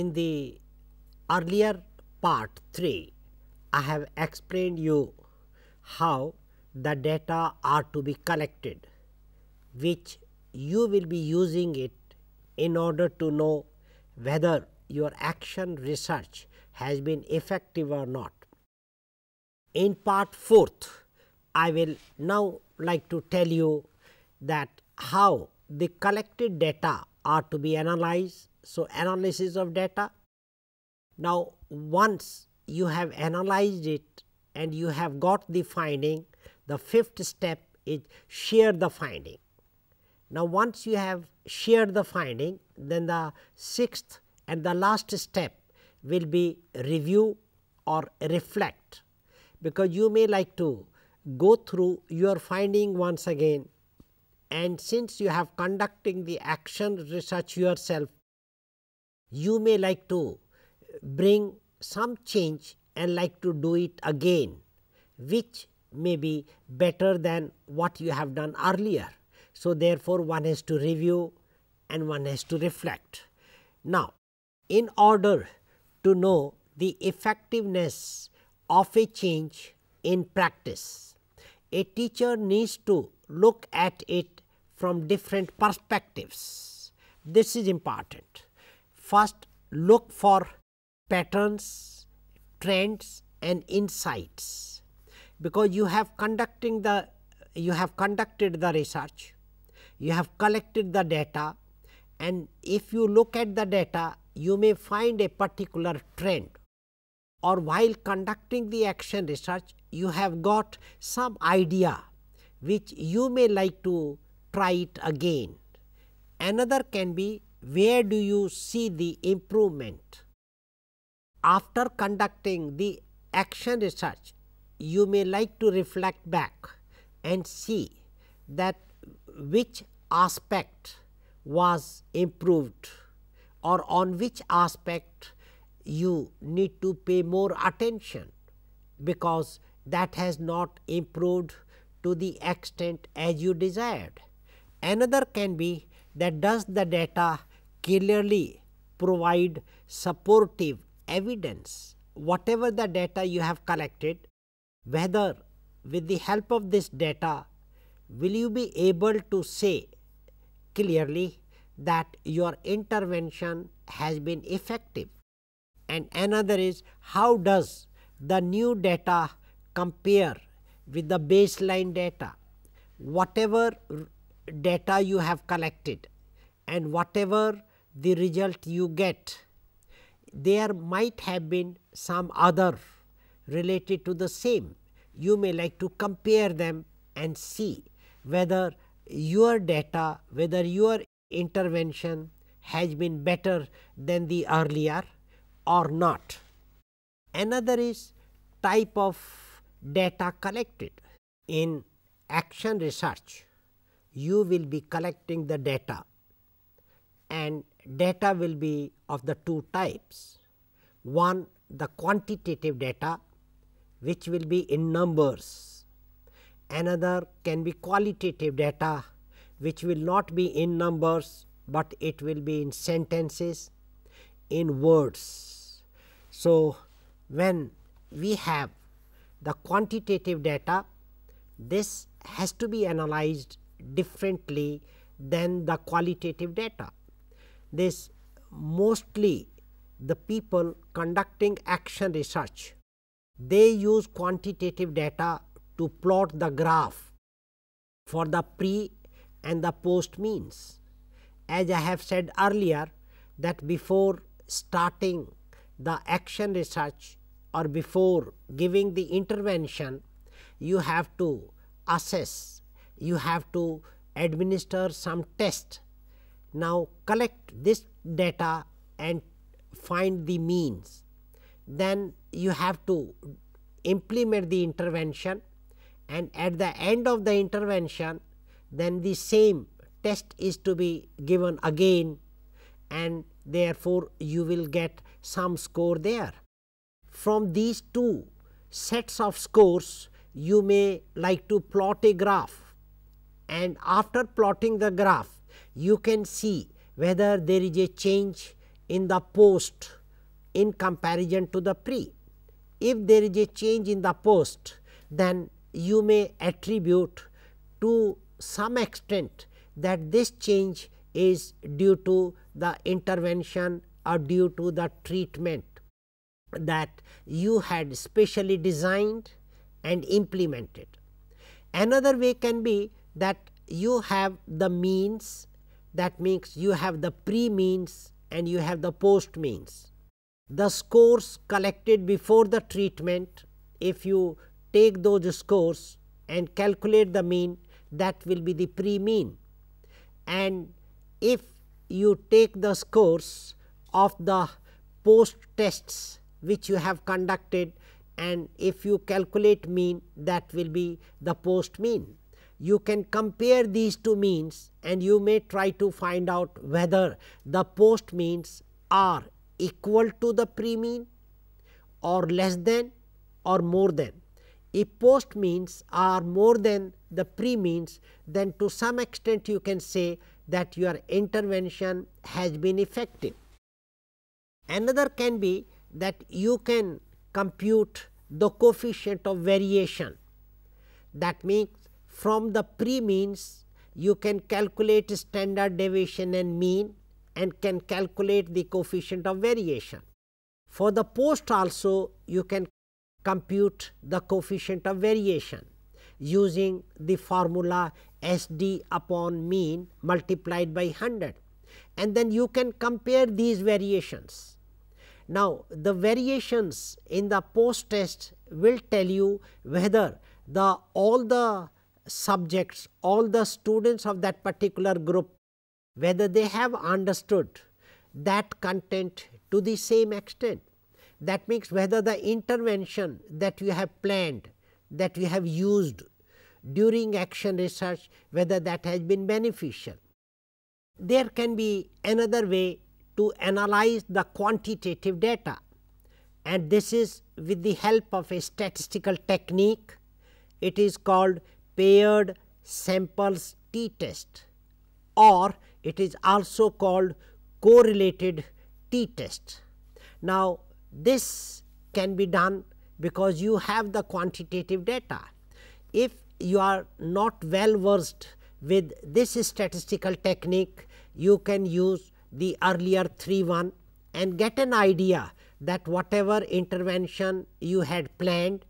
in the earlier part 3, I have explained you how the data are to be collected, which you will be using it in order to know whether your action research has been effective or not. In part fourth, I will now like to tell you that how the collected data are to be analyzed so, analysis of data. Now, once you have analyzed it and you have got the finding, the fifth step is share the finding. Now, once you have shared the finding, then the sixth and the last step will be review or reflect, because you may like to go through your finding once again and since you have conducting the action research yourself you may like to bring some change and like to do it again, which may be better than what you have done earlier. So, therefore, one has to review and one has to reflect. Now, in order to know the effectiveness of a change in practice, a teacher needs to look at it from different perspectives. This is important. First, look for patterns, trends and insights, because you have conducting the you have conducted the research, you have collected the data and if you look at the data, you may find a particular trend or while conducting the action research, you have got some idea which you may like to try it again. Another can be where do you see the improvement? After conducting the action research, you may like to reflect back and see that which aspect was improved or on which aspect you need to pay more attention because that has not improved to the extent as you desired. Another can be that does the data clearly provide supportive evidence, whatever the data you have collected, whether with the help of this data, will you be able to say clearly that your intervention has been effective? And another is how does the new data compare with the baseline data? Whatever data you have collected and whatever the result you get. There might have been some other related to the same. You may like to compare them and see whether your data, whether your intervention has been better than the earlier or not. Another is type of data collected. In action research, you will be collecting the data and data will be of the two types. One the quantitative data which will be in numbers, another can be qualitative data which will not be in numbers, but it will be in sentences, in words. So, when we have the quantitative data, this has to be analyzed differently than the qualitative data this mostly the people conducting action research. They use quantitative data to plot the graph for the pre and the post means. As I have said earlier that before starting the action research or before giving the intervention, you have to assess, you have to administer some test now, collect this data and find the means. Then you have to implement the intervention and at the end of the intervention then the same test is to be given again and therefore, you will get some score there. From these two sets of scores you may like to plot a graph and after plotting the graph you can see whether there is a change in the post in comparison to the pre. If there is a change in the post, then you may attribute to some extent that this change is due to the intervention or due to the treatment that you had specially designed and implemented. Another way can be that you have the means that means you have the pre means and you have the post means. The scores collected before the treatment, if you take those scores and calculate the mean, that will be the pre mean. And if you take the scores of the post tests which you have conducted and if you calculate mean that will be the post mean you can compare these two means and you may try to find out whether the post means are equal to the pre mean or less than or more than. If post means are more than the pre means, then to some extent you can say that your intervention has been effective. Another can be that you can compute the coefficient of variation. That means from the pre-means, you can calculate standard deviation and mean and can calculate the coefficient of variation. For the post also, you can compute the coefficient of variation using the formula S d upon mean multiplied by 100 and then you can compare these variations. Now, the variations in the post test will tell you whether the all the subjects, all the students of that particular group, whether they have understood that content to the same extent. That means, whether the intervention that you have planned, that you have used during action research, whether that has been beneficial. There can be another way to analyze the quantitative data and this is with the help of a statistical technique. It is called paired samples t test or it is also called correlated t test. Now, this can be done because you have the quantitative data. If you are not well versed with this statistical technique, you can use the earlier three one and get an idea that whatever intervention you had planned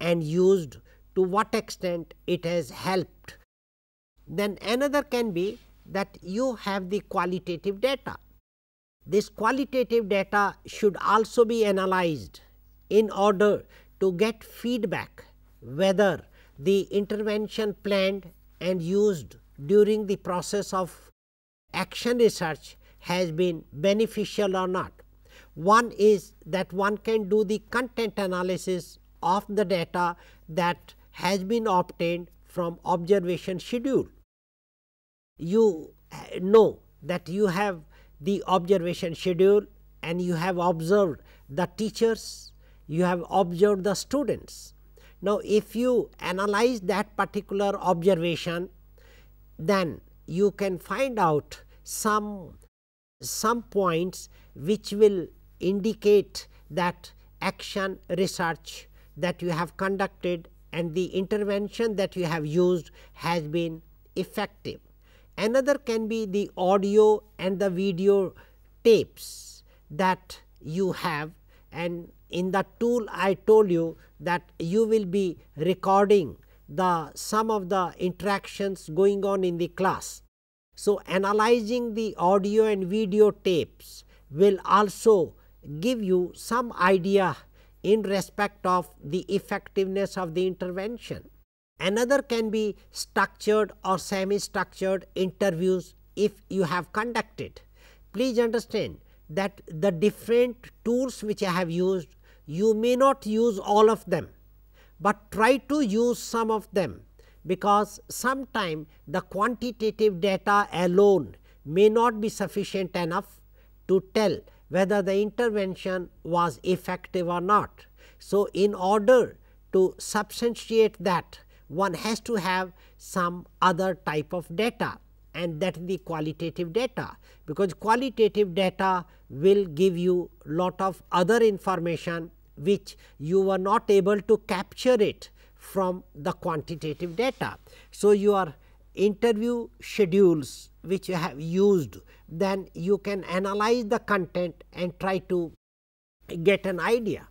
and used to what extent it has helped. Then another can be that you have the qualitative data. This qualitative data should also be analyzed in order to get feedback whether the intervention planned and used during the process of action research has been beneficial or not. One is that one can do the content analysis of the data that has been obtained from observation schedule. You uh, know that you have the observation schedule and you have observed the teachers, you have observed the students. Now, if you analyze that particular observation, then you can find out some, some points which will indicate that action research that you have conducted and the intervention that you have used has been effective. Another can be the audio and the video tapes that you have and in the tool I told you that you will be recording the some of the interactions going on in the class. So, analyzing the audio and video tapes will also give you some idea in respect of the effectiveness of the intervention. Another can be structured or semi structured interviews if you have conducted. Please understand that the different tools which I have used, you may not use all of them, but try to use some of them because sometimes the quantitative data alone may not be sufficient enough to tell whether the intervention was effective or not. So, in order to substantiate that one has to have some other type of data and that is the qualitative data, because qualitative data will give you lot of other information which you were not able to capture it from the quantitative data. So, you are interview schedules which you have used, then you can analyze the content and try to get an idea.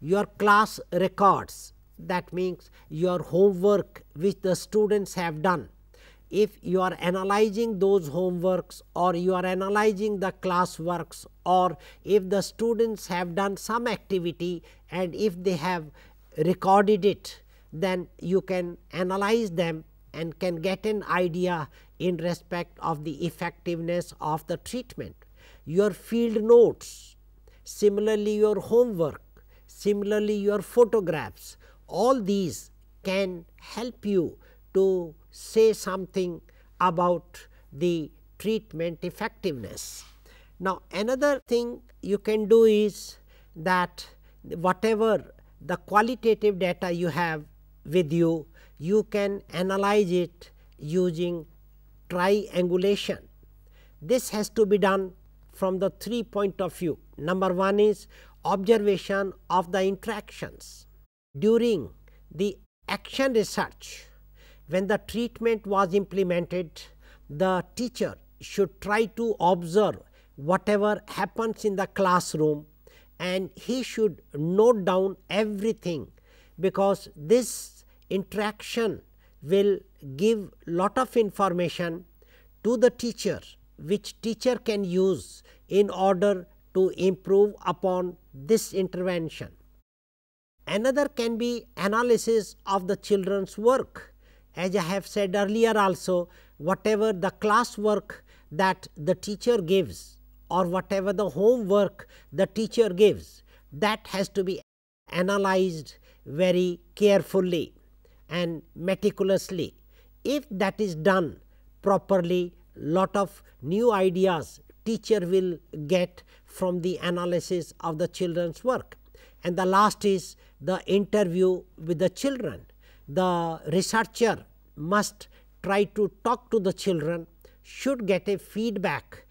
Your class records that means your homework which the students have done. If you are analyzing those homeworks or you are analyzing the class works or if the students have done some activity and if they have recorded it, then you can analyze them and can get an idea in respect of the effectiveness of the treatment. Your field notes, similarly your homework, similarly your photographs, all these can help you to say something about the treatment effectiveness. Now, another thing you can do is that whatever the qualitative data you have with you you can analyze it using triangulation. This has to be done from the three point of view. Number one is observation of the interactions. During the action research, when the treatment was implemented, the teacher should try to observe whatever happens in the classroom and he should note down everything because this interaction will give lot of information to the teacher which teacher can use in order to improve upon this intervention. Another can be analysis of the children's work. As I have said earlier also, whatever the class work that the teacher gives or whatever the homework the teacher gives, that has to be analyzed very carefully and meticulously. If that is done properly, lot of new ideas teacher will get from the analysis of the children's work. And the last is the interview with the children. The researcher must try to talk to the children, should get a feedback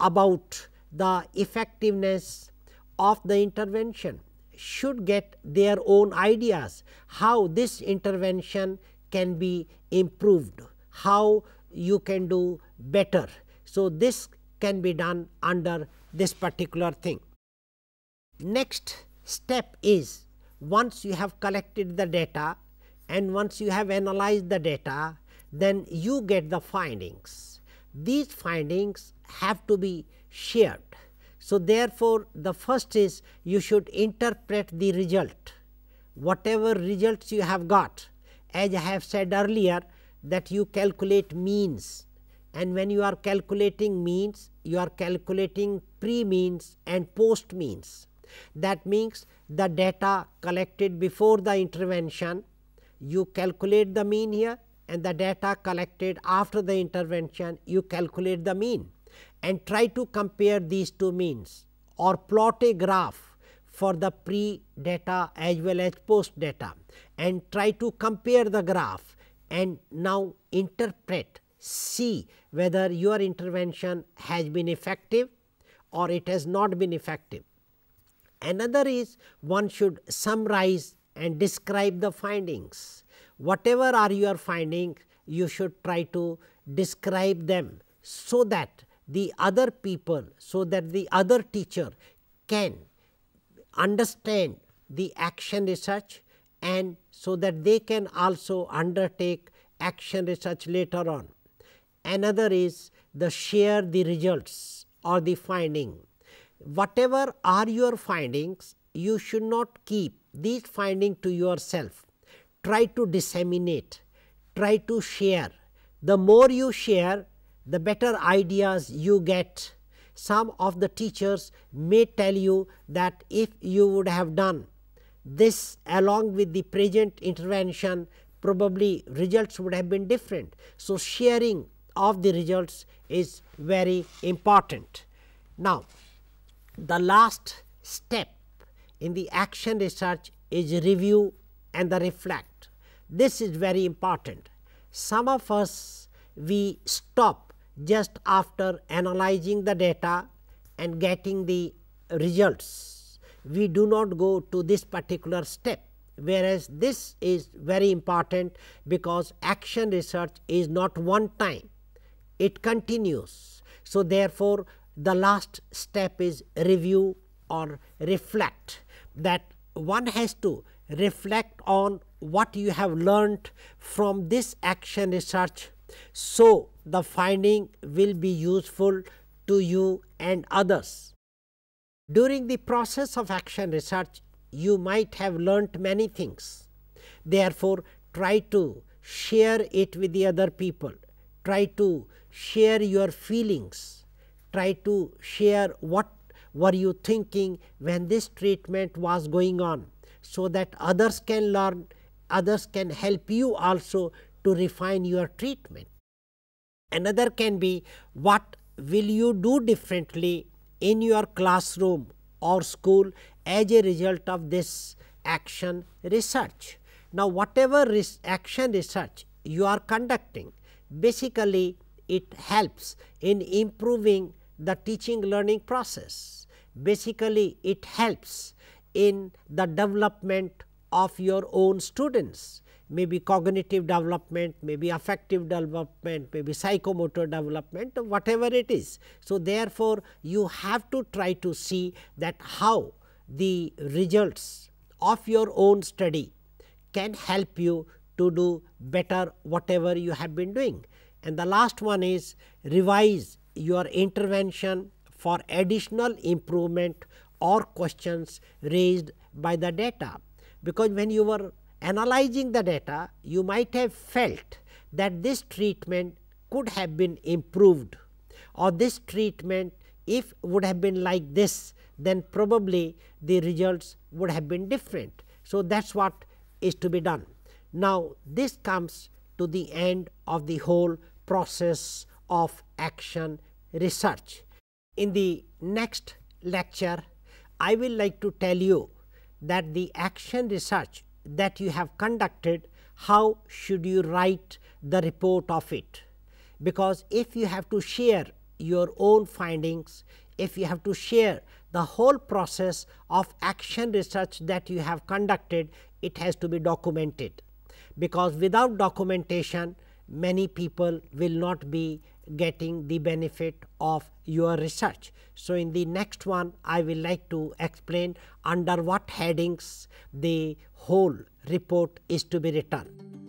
about the effectiveness of the intervention should get their own ideas how this intervention can be improved, how you can do better. So, this can be done under this particular thing. Next step is once you have collected the data and once you have analyzed the data, then you get the findings. These findings have to be shared so, therefore, the first is you should interpret the result, whatever results you have got. As I have said earlier that you calculate means and when you are calculating means, you are calculating pre means and post means. That means, the data collected before the intervention, you calculate the mean here and the data collected after the intervention, you calculate the mean and try to compare these two means or plot a graph for the pre data as well as post data and try to compare the graph and now interpret see whether your intervention has been effective or it has not been effective. Another is one should summarize and describe the findings. Whatever are your findings, you should try to describe them so that the other people so that the other teacher can understand the action research and so that they can also undertake action research later on. Another is the share the results or the finding. Whatever are your findings, you should not keep these findings to yourself. Try to disseminate, try to share. The more you share, the better ideas you get. Some of the teachers may tell you that if you would have done this along with the present intervention probably results would have been different. So, sharing of the results is very important. Now, the last step in the action research is review and the reflect. This is very important. Some of us we stop just after analyzing the data and getting the results. We do not go to this particular step, whereas this is very important because action research is not one time, it continues. So, therefore, the last step is review or reflect that one has to reflect on what you have learnt from this action research so, the finding will be useful to you and others. During the process of action research, you might have learnt many things. Therefore, try to share it with the other people, try to share your feelings, try to share what were you thinking when this treatment was going on, so that others can learn, others can help you also to refine your treatment. Another can be what will you do differently in your classroom or school as a result of this action research. Now, whatever res action research you are conducting, basically it helps in improving the teaching learning process. Basically, it helps in the development of your own students maybe cognitive development, maybe affective development, maybe psychomotor development, whatever it is. So, therefore, you have to try to see that how the results of your own study can help you to do better whatever you have been doing. And the last one is revise your intervention for additional improvement or questions raised by the data. Because when you were analyzing the data, you might have felt that this treatment could have been improved or this treatment if would have been like this, then probably the results would have been different. So, that is what is to be done. Now, this comes to the end of the whole process of action research. In the next lecture, I will like to tell you that the action research that you have conducted, how should you write the report of it? Because if you have to share your own findings, if you have to share the whole process of action research that you have conducted, it has to be documented. Because without documentation, many people will not be getting the benefit of your research. So, in the next one I will like to explain under what headings the whole report is to be written.